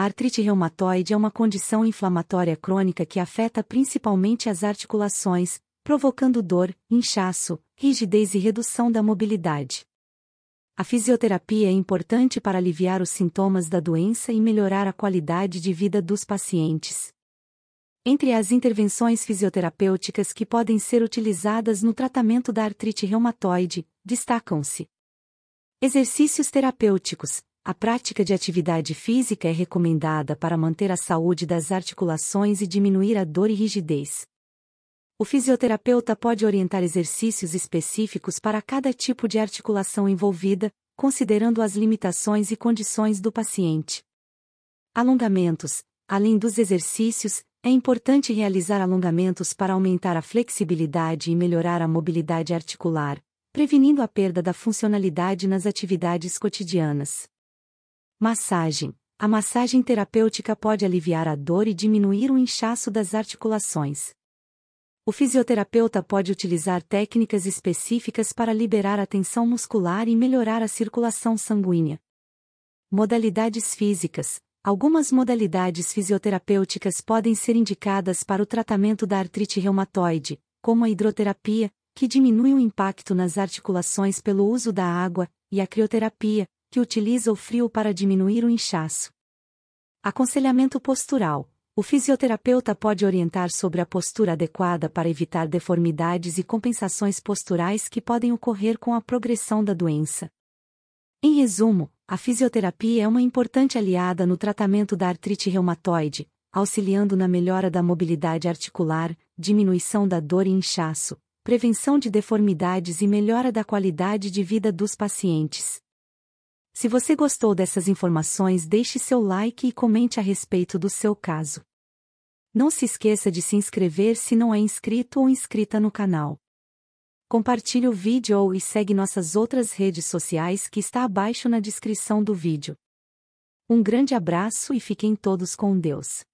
A artrite reumatoide é uma condição inflamatória crônica que afeta principalmente as articulações, provocando dor, inchaço, rigidez e redução da mobilidade. A fisioterapia é importante para aliviar os sintomas da doença e melhorar a qualidade de vida dos pacientes. Entre as intervenções fisioterapêuticas que podem ser utilizadas no tratamento da artrite reumatoide, destacam-se exercícios terapêuticos, a prática de atividade física é recomendada para manter a saúde das articulações e diminuir a dor e rigidez. O fisioterapeuta pode orientar exercícios específicos para cada tipo de articulação envolvida, considerando as limitações e condições do paciente. Alongamentos: além dos exercícios, é importante realizar alongamentos para aumentar a flexibilidade e melhorar a mobilidade articular, prevenindo a perda da funcionalidade nas atividades cotidianas. Massagem. A massagem terapêutica pode aliviar a dor e diminuir o inchaço das articulações. O fisioterapeuta pode utilizar técnicas específicas para liberar a tensão muscular e melhorar a circulação sanguínea. Modalidades físicas. Algumas modalidades fisioterapêuticas podem ser indicadas para o tratamento da artrite reumatoide, como a hidroterapia, que diminui o impacto nas articulações pelo uso da água, e a crioterapia, que utiliza o frio para diminuir o inchaço. Aconselhamento postural: O fisioterapeuta pode orientar sobre a postura adequada para evitar deformidades e compensações posturais que podem ocorrer com a progressão da doença. Em resumo, a fisioterapia é uma importante aliada no tratamento da artrite reumatoide, auxiliando na melhora da mobilidade articular, diminuição da dor e inchaço, prevenção de deformidades e melhora da qualidade de vida dos pacientes. Se você gostou dessas informações, deixe seu like e comente a respeito do seu caso. Não se esqueça de se inscrever se não é inscrito ou inscrita no canal. Compartilhe o vídeo e segue nossas outras redes sociais que está abaixo na descrição do vídeo. Um grande abraço e fiquem todos com Deus.